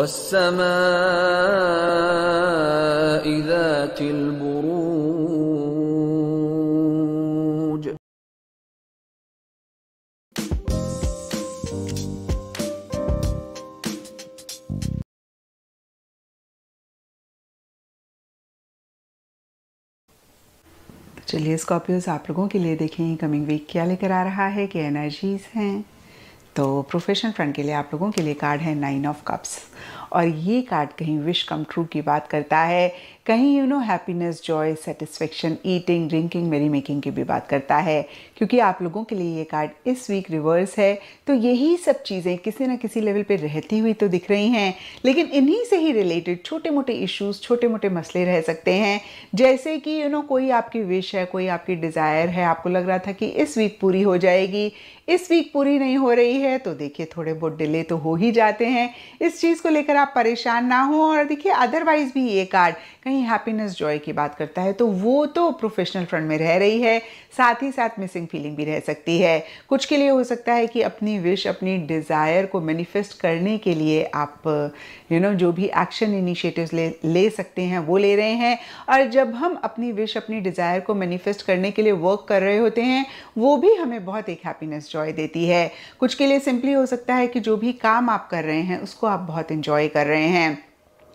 والسماء ذات البروج चलिए स्कॉर्पियोज आप लोगों के लिए देखें कमिंग वीक क्या लेकर आ रहा है क्या एनर्जीज हैं तो प्रोफेशनल फ्रंट के लिए आप लोगों के लिए कार्ड है नाइन ऑफ कप्स और ये कार्ड कहीं विश कम ट्रू की बात करता है कहीं you know happiness joy satisfaction eating drinking merry making की भी बात करता है क्योंकि आप लोगों के लिए ये कार्ड इस वीक रिवर्स है तो यही सब चीज़ें किसी ना किसी लेवल पर रहती हुई तो दिख रही हैं लेकिन इन्हीं से ही रिलेटेड छोटे मोटे इश्यूज छोटे मोटे मसले रह सकते हैं जैसे कि यू नो कोई आपकी विश है कोई आपकी डिज़ायर है आपको लग रहा था कि इस वीक पूरी हो जाएगी इस वीक पूरी नहीं हो रही है तो देखिए थोड़े बहुत डिले तो हो ही जाते हैं इस चीज़ को लेकर अगर आप परेशान ना हो और देखिए अदरवाइज भी ये कार्ड कहीं हैप्पीनेस जॉय की बात करता है तो वो तो प्रोफेशनल फ्रंट में रह रही है साथ ही साथ मिसिंग फीलिंग भी रह सकती है कुछ के लिए हो सकता है कि अपनी विश अपनी डिज़ायर को मैनिफेस्ट करने के लिए आप यू नो जो भी एक्शन इनिशिएटिव्स ले ले सकते हैं वो ले रहे हैं और जब हम अपनी विश अपनी डिज़ायर को मैनिफेस्ट करने के लिए वर्क कर रहे होते हैं वो भी हमें बहुत एक हैप्पीनेस जॉय देती है कुछ के लिए सिंपली हो सकता है कि जो भी काम आप कर रहे हैं उसको आप बहुत इंजॉय कार्रवाई कर रहे हैं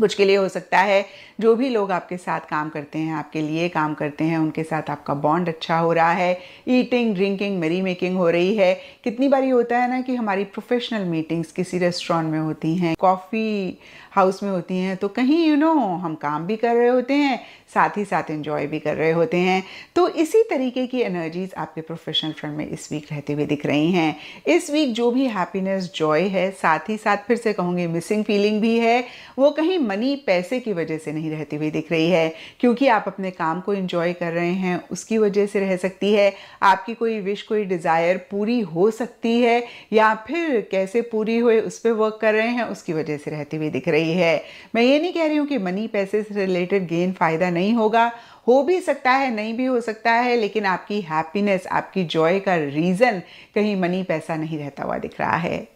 कुछ के लिए हो सकता है जो भी लोग आपके साथ काम करते हैं आपके लिए काम करते हैं उनके साथ आपका बॉन्ड अच्छा हो रहा है ईटिंग ड्रिंकिंग मेरी मेकिंग हो रही है कितनी बार ये होता है ना कि हमारी प्रोफेशनल मीटिंग्स किसी रेस्टोरेंट में होती हैं कॉफ़ी हाउस में होती हैं तो कहीं यू you नो know, हम काम भी कर रहे होते हैं साथ ही साथ इन्जॉय भी कर रहे होते हैं तो इसी तरीके की एनर्जीज़ आपके प्रोफेशनल फ्रेंड में इस वीक रहते हुए दिख रही हैं इस वीक जो भी हैप्पीनेस जॉय है साथ ही साथ फिर से कहूँगी मिसिंग फीलिंग भी है वो कहीं मनी पैसे की वजह से नहीं नहीं रहती हुई दिख रही है क्योंकि आप अपने काम को इन्जॉय कर रहे हैं उसकी वजह से रह सकती है आपकी कोई विश कोई डिज़ायर पूरी हो सकती है या फिर कैसे पूरी हुए उस पर वर्क कर रहे हैं उसकी वजह से रहती हुई दिख रही है मैं ये नहीं कह रही हूँ कि मनी पैसे से रिलेटेड गेन फ़ायदा नहीं होगा हो भी सकता है नहीं भी हो सकता है लेकिन आपकी हैप्पीनेस आपकी जॉय का रीज़न कहीं मनी पैसा नहीं रहता हुआ दिख रहा है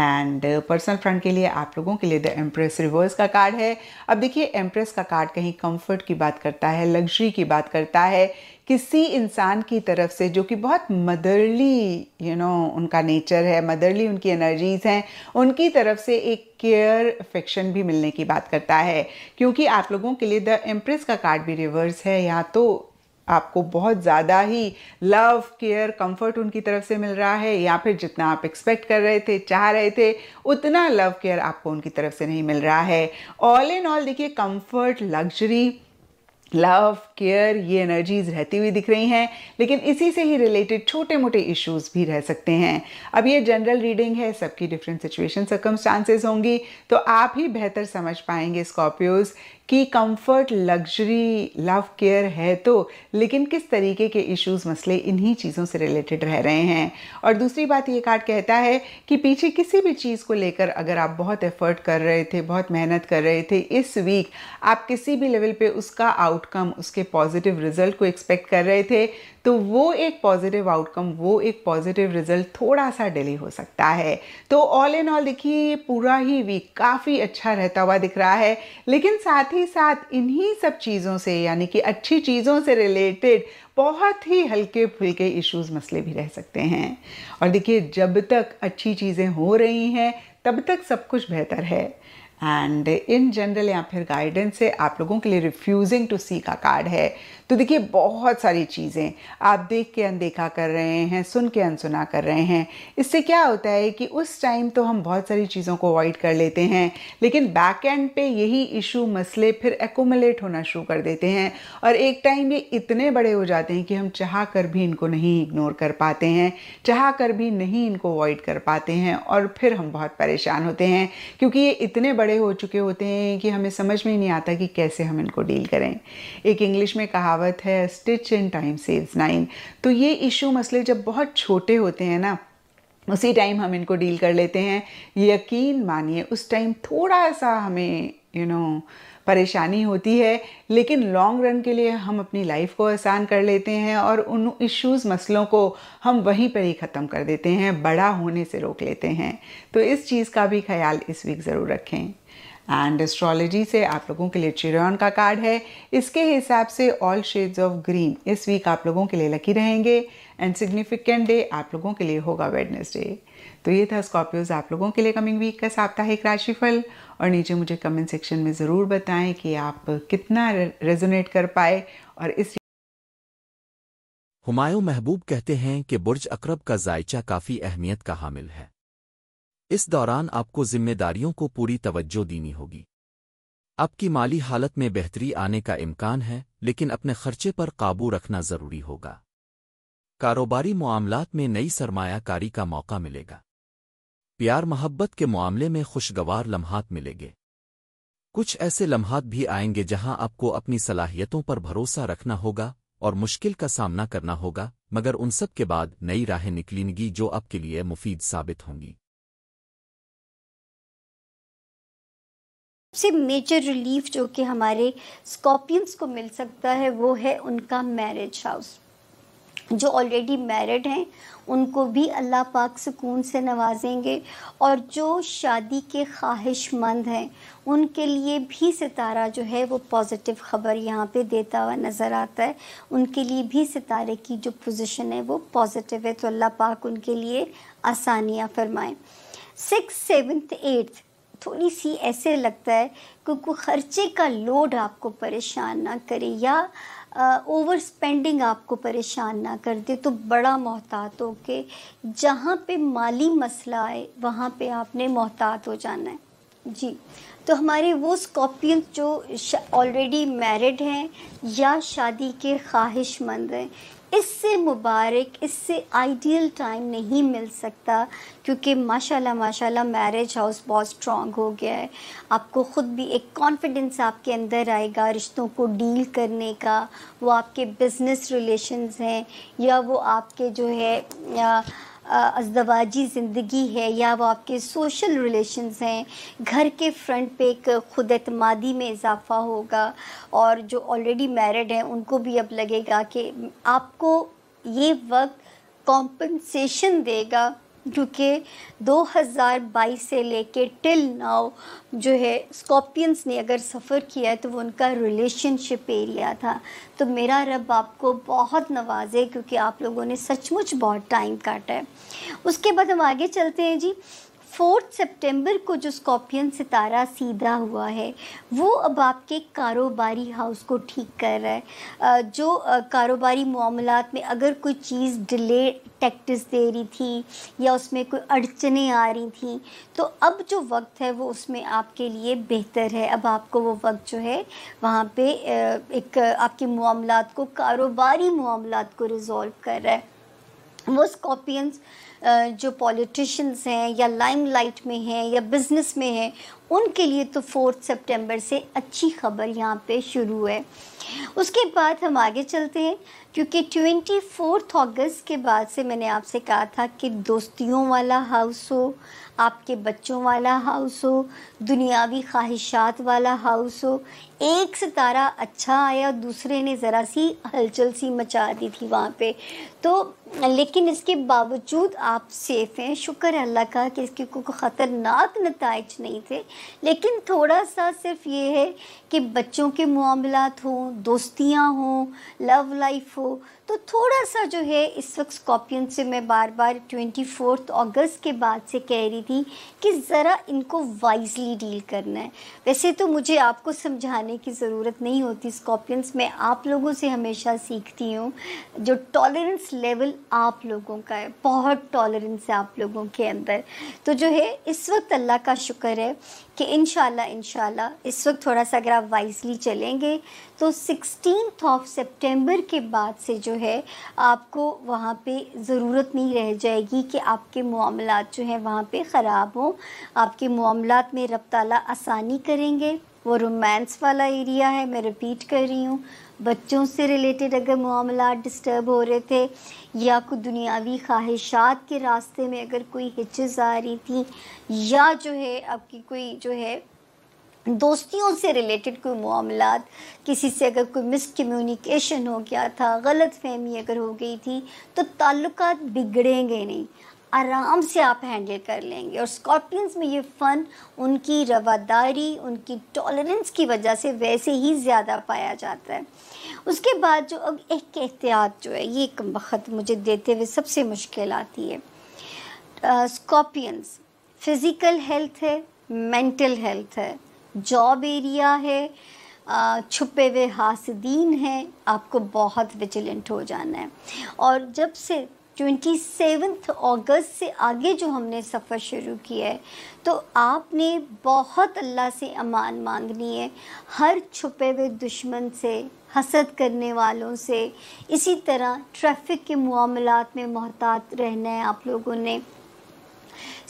एंड पर्सनल फ्रंट के लिए आप लोगों के लिए द एम्प्रेस रिवर्स का कार्ड है अब देखिए एम्प्रेस का कार्ड कहीं कंफर्ट की बात करता है लग्जरी की बात करता है किसी इंसान की तरफ से जो कि बहुत मदरली यू नो उनका नेचर है मदरली उनकी एनर्जीज हैं उनकी तरफ से एक केयर अफेक्शन भी मिलने की बात करता है क्योंकि आप लोगों के लिए द एम्प्रेस का कार्ड भी रिवर्स है या तो आपको बहुत ज़्यादा ही लव केयर कंफर्ट उनकी तरफ से मिल रहा है या फिर जितना आप एक्सपेक्ट कर रहे थे चाह रहे थे उतना लव केयर आपको उनकी तरफ से नहीं मिल रहा है ऑल इन ऑल देखिए कंफर्ट लग्जरी लव केयर ये एनर्जीज रहती हुई दिख रही हैं लेकिन इसी से ही रिलेटेड छोटे मोटे इश्यूज भी रह सकते हैं अब ये जनरल रीडिंग है सबकी डिफरेंट सिचुएशन सर्कमस्टांसेस होंगी तो आप ही बेहतर समझ पाएंगे स्कॉर्पियोज कि कंफर्ट लग्जरी लव केयर है तो लेकिन किस तरीके के इश्यूज मसले इन्हीं चीज़ों से रिलेटेड रह रहे हैं और दूसरी बात ये कार्ड कहता है कि पीछे किसी भी चीज़ को लेकर अगर आप बहुत एफर्ट कर रहे थे बहुत मेहनत कर रहे थे इस वीक आप किसी भी लेवल पे उसका आउटकम उसके पॉजिटिव रिजल्ट को एक्सपेक्ट कर रहे थे तो वो एक पॉजिटिव आउटकम वो एक पॉजिटिव रिजल्ट थोड़ा सा डिले हो सकता है तो ऑल इन ऑल देखिए ये पूरा ही वीक काफ़ी अच्छा रहता हुआ दिख रहा है लेकिन साथ ही साथ इन्हीं सब चीज़ों से यानी कि अच्छी चीज़ों से रिलेटेड बहुत ही हल्के फुल्के इश्यूज मसले भी रह सकते हैं और देखिए जब तक अच्छी चीज़ें हो रही हैं तब तक सब कुछ बेहतर है एंड इन जनरल या फिर गाइडेंस से आप लोगों के लिए रिफ्यूजिंग टू सी का कार्ड है तो देखिए बहुत सारी चीज़ें आप देख के अनदेखा कर रहे हैं सुन के अनसुना कर रहे हैं इससे क्या होता है कि उस टाइम तो हम बहुत सारी चीज़ों को अवॉइड कर लेते हैं लेकिन बैक एंड पे यही इशू मसले फिर एकोमलेट होना शुरू कर देते हैं और एक टाइम ये इतने बड़े हो जाते हैं कि हम चाह कर भी इनको नहीं इग्नोर कर पाते हैं चाह कर भी नहीं इनको अवॉइड कर पाते हैं और फिर हम बहुत परेशान होते हैं क्योंकि ये इतने बड़े बड़े हो चुके होते हैं कि हमें समझ में नहीं आता कि कैसे हम इनको डील करें एक इंग्लिश में कहावत है stitch in time saves nine तो ये इशू मसले जब बहुत छोटे होते हैं ना उसी टाइम हम इनको डील कर लेते हैं यकीन मानिए उस टाइम थोड़ा सा हमें यू you नो know, परेशानी होती है लेकिन लॉन्ग रन के लिए हम अपनी लाइफ को आसान कर लेते हैं और उन इश्यूज मसलों को हम वहीं पर ही ख़त्म कर देते हैं बड़ा होने से रोक लेते हैं तो इस चीज़ का भी ख्याल इस वीक ज़रूर रखें एंड एस्ट्रोलॉजी से आप लोगों के लिए चिरॉन का कार्ड है इसके हिसाब से ऑल शेड्स ऑफ ग्रीन इस वीक आप लोगों के लिए लकी रहेंगे एंड सिग्निफिकेंट डे आप लोगों के लिए होगा वेडनेसडे तो ये था स्कॉर्पियोज आप लोगों के लिए कमिंग वीक का साप्ताहिक राशिफल और नीचे मुझे कमेंट सेक्शन में ज़रूर बताएं कि आप कितना रेजोनेट कर पाए और इस हुमायूं महबूब कहते हैं कि बुर्ज अकरब का जायचा काफ़ी अहमियत का हामिल है इस दौरान आपको जिम्मेदारियों को पूरी तवज्जो देनी होगी आपकी माली हालत में बेहतरी आने का इम्कान है लेकिन अपने खर्चे पर काबू रखना ज़रूरी होगा कारोबारी मामलात में नई सरमायाकारी का मौका मिलेगा प्यार मोहब्बत के मामले में खुशगवार लम्हात मिलेंगे कुछ ऐसे लम्हात भी आएंगे जहां आपको अपनी सलाहियतों पर भरोसा रखना होगा और मुश्किल का सामना करना होगा मगर उन सब के बाद नई राहें निकलेंगी जो आपके लिए मुफीद साबित होंगी सबसे मेजर रिलीफ जो कि हमारे स्कॉर्पियंस को मिल सकता है वो है उनका मैरिज हाउस जो ऑलरेडी मैरिड हैं उनको भी अल्लाह पाक सुकून से नवाजेंगे और जो शादी के ख्वाहिशमंद हैं उनके लिए भी सितारा जो है वो पॉजिटिव ख़बर यहाँ पे देता हुआ नज़र आता है उनके लिए भी सितारे की जो पोजीशन है वो पॉजिटिव है तो अल्लाह पाक उनके लिए आसानियाँ फरमाएँ सिक्स सेवन्थ एट्थ थोड़ी सी ऐसे लगता है क्योंकि खर्चे का लोड आपको परेशान ना करे या ओवर स्पेंडिंग आपको परेशान ना कर दे तो बड़ा मोहतात हो के जहाँ पे माली मसला आए वहाँ पे आपने मोहतात हो जाना है जी तो हमारे वो स्कॉर्पियंस जो ऑलरेडी मैरिड हैं या शादी के ख्वाहिशमंद हैं इससे मुबारक इससे आइडियल टाइम नहीं मिल सकता क्योंकि माशाल्लाह माशाल्लाह मैरिज हाउस बहुत स्ट्रॉन्ग हो गया है आपको ख़ुद भी एक कॉन्फिडेंस आपके अंदर आएगा रिश्तों को डील करने का वो आपके बिजनेस रिलेशंस हैं या वो आपके जो है अजदवाजी ज़िंदगी है या वो आपके सोशल रिलेशंस हैं घर के फ्रंट पे एक खुद अतमादी में इजाफ़ा होगा और जो ऑलरेडी मैरिड हैं उनको भी अब लगेगा कि आपको ये वक्त कॉम्पनसेशन देगा क्योंकि 2022 से लेके टिल नाउ जो है स्कॉर्पियंस ने अगर सफ़र किया है तो वो उनका रिलेशनशिप एरिया था तो मेरा रब आपको बहुत नवाजे क्योंकि आप लोगों ने सचमुच बहुत टाइम काटा है उसके बाद हम आगे चलते हैं जी फोर्थ सितंबर को जो स्कॉर्पियन सितारा सीधा हुआ है वो अब आपके कारोबारी हाउस को ठीक कर रहा है जो कारोबारी मामला में अगर कोई चीज़ डिले टैक्टिस दे रही थी या उसमें कोई अड़चने आ रही थी तो अब जो वक्त है वो उसमें आपके लिए बेहतर है अब आपको वो वक्त जो है वहाँ पे एक आपके मामला को कारोबारी मामला को रिज़ॉल्व कर रहा है वो स्कॉर्पियंस जो पॉलिटिशियंस हैं या लाइमलाइट में हैं या बिजनेस में हैं उनके लिए तो फोर्थ सितंबर से अच्छी खबर यहाँ पे शुरू है उसके बाद हम आगे चलते हैं क्योंकि ट्वेंटी फोर्थ अगस्त के बाद से मैंने आपसे कहा था कि दोस्तियों वाला हाउस हो आपके बच्चों वाला हाउस हो दुनियावी ख्वाहिशात वाला हाउस हो एक सितारा अच्छा आया दूसरे ने ज़रा सी हलचल सी मचा दी थी वहाँ पे तो लेकिन इसके बावजूद आप सेफ़ हैं शुक्र है अल्लाह का कि इसके कोई ख़तरनाक नतज नहीं थे लेकिन थोड़ा सा सिर्फ ये है कि बच्चों के मामला हों दोस्तियाँ हों लव लाइफ हो हो तो थोड़ा सा जो है इस वक्त स्कॉर्पियन से मैं बार बार ट्वेंटी फोर्थ अगस्त के बाद से कह रही थी कि ज़रा इनको वाइजली डील करना है वैसे तो मुझे आपको समझाने की ज़रूरत नहीं होती स्कॉर्पियंस मैं आप लोगों से हमेशा सीखती हूँ जो टॉलरेंस लेवल आप लोगों का है बहुत टॉलरेंस है आप लोगों के अंदर तो जो है इस वक्त अल्लाह का शुक्र है कि इन शाला इस वक्त थोड़ा सा अगर आप वाइजली चलेंगे तो सिक्सटीन ऑफ सितंबर के बाद से जो है आपको वहाँ पे ज़रूरत नहीं रह जाएगी कि आपके मामला जो हैं वहाँ पे ख़राब हों आपके मामला में रब आसानी करेंगे वो रोमांस वाला एरिया है मैं रिपीट कर रही हूँ बच्चों से रिलेटेड अगर मामला डिस्टर्ब हो रहे थे या कुछ दुनियावी ख्वाहिशात के रास्ते में अगर कोई हिचस आ रही थी या जो है आपकी कोई जो है दोस्तियों से रिलेटेड कोई मामला किसी से अगर कोई मिसकम्यूनिकेशन हो गया था गलत फहमी अगर हो गई थी तो ताल्लुकात बिगड़ेंगे नहीं आराम से आप हैंडल कर लेंगे और स्कॉर्पियंस में ये फ़न उनकी रवादारी उनकी टॉलरेंस की वजह से वैसे ही ज़्यादा पाया जाता है उसके बाद जो अब एक एहतियात जो है ये एक वक्त मुझे देते हुए सबसे मुश्किल आती है स्कॉर्पियंस फिज़िकल हेल्थ है मेंटल हेल्थ है जॉब एरिया है छुपे हुए हासदीन हैं आपको बहुत विजिलेंट हो जाना है और जब से ट्वेंटी सेवन्थ अगस्त से आगे जो हमने सफ़र शुरू किया है तो आपने बहुत अल्लाह से अमान मांगनी है हर छुपे हुए दुश्मन से हसद करने वालों से इसी तरह ट्रैफिक के मामलों में मोहतात रहना है आप लोगों ने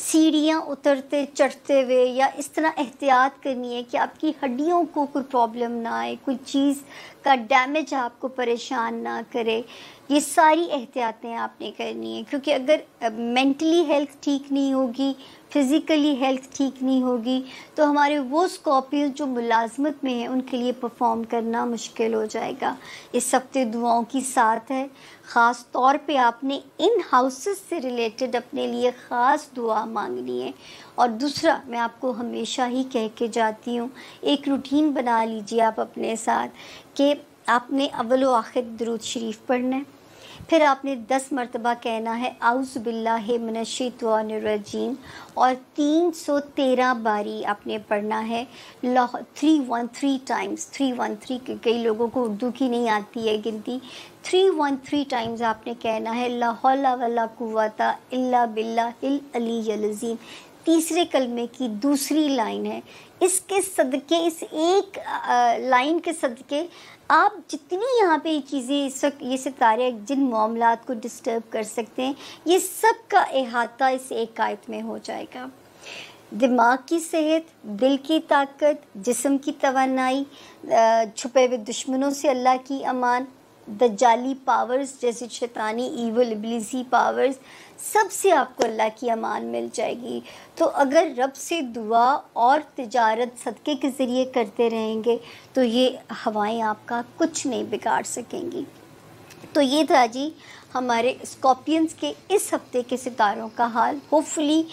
सीढ़ियाँ उतरते चढ़ते हुए या इस तरह एहतियात करनी है कि आपकी हड्डियों को कोई प्रॉब्लम ना आए कोई चीज़ का डैमेज आपको परेशान ना करे ये सारी एहतियातें आपने करनी है क्योंकि अगर मेंटली हेल्थ ठीक नहीं होगी फिज़िकली हेल्थ ठीक नहीं होगी तो हमारे वो स्कॉपियज जो मुलाजमत में हैं उनके लिए परफॉर्म करना मुश्किल हो जाएगा इस हफ्ते दुआओं की साथ है ख़ास तौर पे आपने इन हाउसेस से रिलेटेड अपने लिए ख़ास दुआ मांगनी है और दूसरा मैं आपको हमेशा ही कह के जाती हूँ एक रूटीन बना लीजिए आप अपने साथ कि आपने अव्वल आखिर दरुद शरीफ पढ़ना है फिर आपने दस मरतबा कहना है बिल्ला आउज़बिल्ला मनशीतवानरजीम और तीन सौ तेरह बारी आपने पढ़ना है लाह three one three times three one three कई लोगों को उर्दू की नहीं आती है गिनती थ्री वन थ्री टाइम्स आपने कहना है लाहौल वाला कुवाता अल्ला बिल्ला अली तीसरे कलमे की दूसरी लाइन है इसके सदके इस एक लाइन के सदके आप जितनी यहाँ पे चीज़ें इस वक्त ये सितारे जिन मामला को डिस्टर्ब कर सकते हैं ये सब का अहाता इस एक आयत में हो जाएगा दिमाग की सेहत दिल की ताकत जिसम की तोानाई छुपे हुए दुश्मनों से अल्लाह की अमान द जाली पावर्स जैसे शैतानी ईवल इबलीसी पावर्स सब से आपको अल्लाह की अमान मिल जाएगी तो अगर रब से दुआ और तजारत सदक़े के ज़रिए करते रहेंगे तो ये हवाएं आपका कुछ नहीं बिगाड़ सकेंगी तो ये था जी हमारे स्कॉर्पियंस के इस हफ्ते के सितारों का हाल होपफुली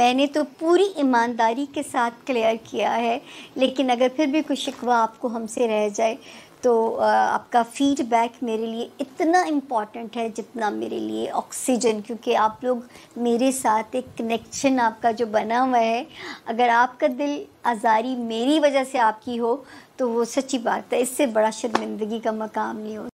मैंने तो पूरी ईमानदारी के साथ क्लियर किया है लेकिन अगर फिर भी कोई शिकवा आपको हमसे रह जाए तो आपका फीडबैक मेरे लिए इतना इम्पॉर्टेंट है जितना मेरे लिए ऑक्सीजन क्योंकि आप लोग मेरे साथ एक कनेक्शन आपका जो बना हुआ है अगर आपका दिल आज़ारी मेरी वजह से आपकी हो तो वो सच्ची बात है इससे बड़ा शर्मिंदगी का मकाम नहीं हो